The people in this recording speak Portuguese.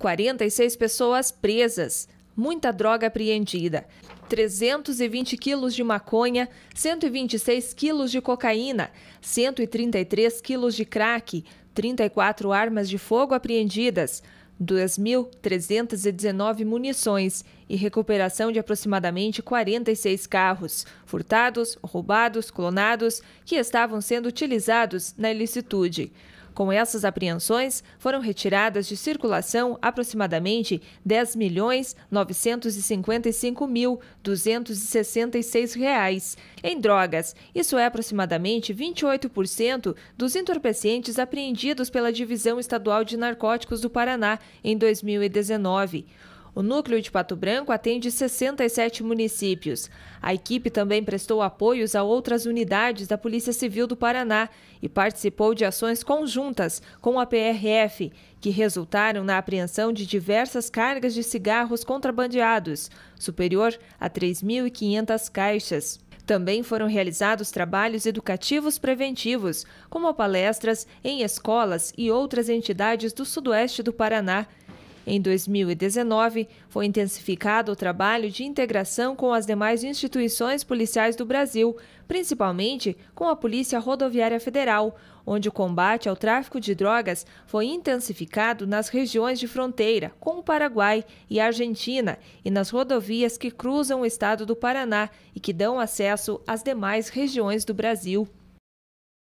46 pessoas presas, muita droga apreendida, 320 quilos de maconha, 126 quilos de cocaína, 133 quilos de crack, 34 armas de fogo apreendidas, 2.319 munições e recuperação de aproximadamente 46 carros, furtados, roubados, clonados, que estavam sendo utilizados na ilicitude. Com essas apreensões, foram retiradas de circulação aproximadamente 10 milhões reais em drogas. Isso é aproximadamente 28% dos entorpecentes apreendidos pela Divisão Estadual de Narcóticos do Paraná em 2019. O núcleo de Pato Branco atende 67 municípios. A equipe também prestou apoios a outras unidades da Polícia Civil do Paraná e participou de ações conjuntas com a PRF, que resultaram na apreensão de diversas cargas de cigarros contrabandeados, superior a 3.500 caixas. Também foram realizados trabalhos educativos preventivos, como palestras em escolas e outras entidades do sudoeste do Paraná. Em 2019, foi intensificado o trabalho de integração com as demais instituições policiais do Brasil, principalmente com a Polícia Rodoviária Federal, onde o combate ao tráfico de drogas foi intensificado nas regiões de fronteira com o Paraguai e a Argentina e nas rodovias que cruzam o estado do Paraná e que dão acesso às demais regiões do Brasil.